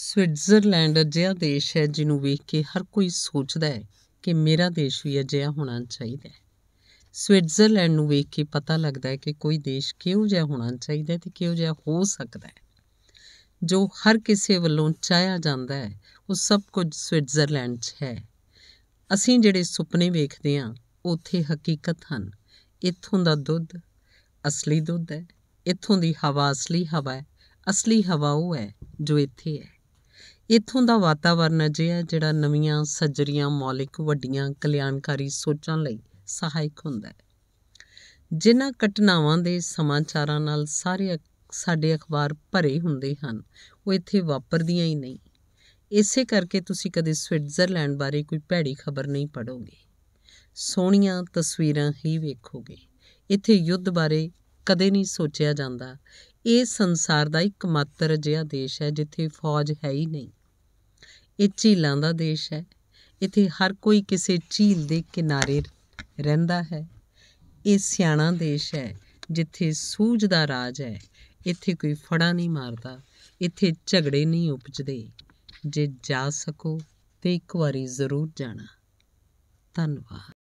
Switzerland ਅਜਿਹਾ ਦੇਸ਼ ਹੈ ਜਿਹਨੂੰ ਵੇਖ ਕੇ ਹਰ ਕੋਈ ਸੋਚਦਾ ਹੈ ਕਿ ਮੇਰਾ ਦੇਸ਼ ਵੀ ਅਜਿਹਾ ਹੋਣਾ ਚਾਹੀਦਾ ਹੈ ਸਵਿਟਜ਼ਰਲੈਂਡ ਨੂੰ ਵੇਖ ਕੇ ਪਤਾ ਲੱਗਦਾ ਹੈ ਕਿ ਕੋਈ ਦੇਸ਼ ਕਿਉਂ ਜਿਹਾ ਹੋਣਾ ਚਾਹੀਦਾ ਹੈ ਤੇ ਕਿਉਂ ਜਿਹਾ ਹੋ ਸਕਦਾ ਹੈ ਜੋ ਹਰ ਕਿਸੇ ਵੱਲੋਂ ਚਾਹਿਆ ਜਾਂਦਾ ਹੈ ਉਹ ਸਭ ਕੁਝ ਸਵਿਟਜ਼ਰਲੈਂਡ 'ਚ ਹੈ ਅਸੀਂ ਜਿਹੜੇ ਸੁਪਨੇ ਵੇਖਦੇ ਹਾਂ ਉੱਥੇ ਹਕੀਕਤ ਹਨ ਇੱਥੋਂ ਦਾ ਦੁੱਧ ਅਸਲੀ ਦੁੱਧ ਹੈ ਇੱਥੋਂ ਦੀ ਹਵਾ ਅਸਲੀ ਹਵਾ ਹੈ ਅਸਲੀ ਹਵਾ ਉਹ ਹੈ ਜੋ ਇੱਥੇ ਹੈ ਇਥੋਂ ਦਾ ਵਾਤਾਵਰਨ ਅਜਿਹਾ ਜਿਹੜਾ ਨਵੀਆਂ ਸੱਜਰੀਆਂ ਮੌਲਿਕ ਵੱਡੀਆਂ ਕਲਿਆਣਕਾਰੀ ਸੋਚਾਂ ਲਈ ਸਹਾਇਕ ਹੁੰਦਾ ਹੈ ਜਿਨ੍ਹਾਂ ਘਟਨਾਵਾਂ ਦੇ ਸਮਾਚਾਰਾਂ ਨਾਲ ਸਾਰੇ ਸਾਡੇ ਅਖਬਾਰ ਭਰੇ ਹੁੰਦੇ ਹਨ ਉਹ ਇੱਥੇ ਵਾਪਰਦੀਆਂ ਹੀ ਨਹੀਂ ਇਸੇ ਕਰਕੇ ਤੁਸੀਂ ਕਦੇ ਸਵਿਟਜ਼ਰਲੈਂਡ ਬਾਰੇ ਕੋਈ ਭੈੜੀ ਖਬਰ ਨਹੀਂ ਪੜੋਗੇ ਸੋਹਣੀਆਂ ਤਸਵੀਰਾਂ ਹੀ ਵੇਖੋਗੇ ਇੱਥੇ ਯੁੱਧ ਬਾਰੇ ਕਦੇ ਨਹੀਂ ਸੋਚਿਆ ਜਾਂਦਾ ਇਹ ਸੰਸਾਰ ਦਾ ਇੱਕਮਾਤਰ ਜਿਹੜਾ ਦੇਸ਼ ਹੈ ਜਿੱਥੇ ਫੌਜ ਹੈ ਹੀ ਨਹੀਂ ਇਹ ਝੀਲਾਂ ਦਾ ਦੇਸ਼ ਹੈ ਇੱਥੇ ਹਰ ਕੋਈ ਕਿਸੇ ਝੀਲ ਦੇ ਕਿਨਾਰੇ ਰਹਿੰਦਾ ਹੈ ਇਹ ਸਿਆਣਾ ਦੇਸ਼ ਹੈ ਜਿੱਥੇ ਸੂਝ ਦਾ ਰਾਜ ਹੈ ਇੱਥੇ ਕੋਈ ਫੜਾ ਨਹੀਂ ਮਾਰਦਾ ਇੱਥੇ ਝਗੜੇ ਨਹੀਂ ਉਪਜਦੇ ਜੇ ਜਾ ਸਕੋ ਤੇ ਇੱਕ ਵਾਰੀ ਜ਼ਰੂਰ ਜਾਣਾ ਧੰਨਵਾਦ